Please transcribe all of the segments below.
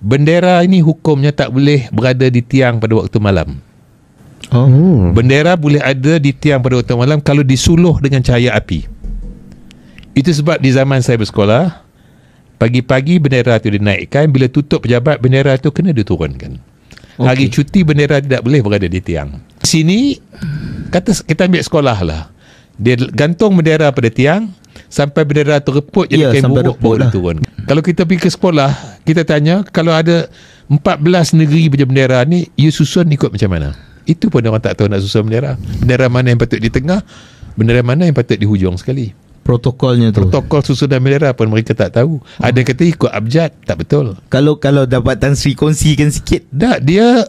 bendera ini hukumnya tak boleh berada di tiang pada waktu malam. Oh. Bendera boleh ada di tiang pada waktu malam kalau disuluh dengan cahaya api. Itu sebab di zaman saya bersekolah, pagi-pagi bendera itu dinaikkan, bila tutup pejabat bendera itu kena diturunkan. Okay. Hari cuti bendera tidak boleh berada di tiang. Sini kata kita ambil sekolah lah. Dia gantung bendera pada tiang sampai bendera terreput jadi yeah, kain buruk boleh lah. turun. Kalau kita pergi ke sekolah, kita tanya kalau ada 14 negeri punya bendera ni you susun ikut macam mana itu pun orang tak tahu nak susun bendera bendera mana yang patut di tengah bendera mana yang patut di hujung sekali protokolnya tu protokol susunan bendera pun mereka tak tahu oh. ada kata ikut abjad tak betul kalau kalau dapat Tan Sri kongsikan sikit tak dia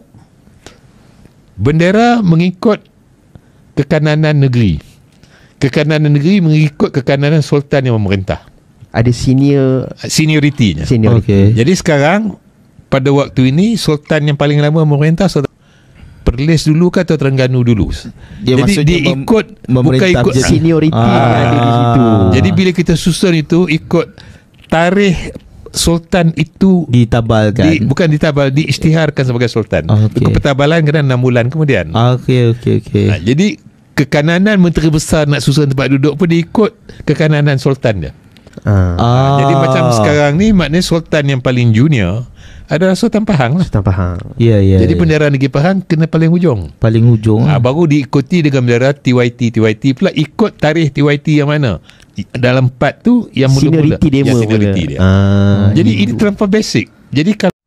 bendera mengikut kekananan negeri kekananan negeri mengikut kekananan sultan yang memerintah ada senior senioritinya. Senior. Okay. Jadi sekarang pada waktu ini sultan yang paling lama memerintah sultan Perlis dulu ke atau Terengganu dulu? Dia Jadi dia mem- ikut bukan ikut senioriti ah. yang ada di situ. Jadi bila kita susun itu ikut tarikh Sultan itu ditabalkan di, bukan ditabal diisytiharkan sebagai sultan. Ah, okay. Kepetabalan kena 6 bulan kemudian. Ah, okey okey okey. jadi kekananan menteri besar nak susun tempat duduk pun diikut kekananan sultan dia. Uh. Uh, jadi macam sekarang ni maknanya sultan yang paling junior adalah Sultan Pahang lah. Sultan Pahang. Ya, yeah, ya. Yeah, jadi yeah. bendera negeri Pahang kena paling hujung. Paling hujung. Uh, baru diikuti dengan bendera TYT. TYT pula ikut tarikh TYT yang mana. Dalam part tu yang mula-mula. Seniority dia. Ya, seniority dia. Uh, jadi ini terlampau basic. Jadi kalau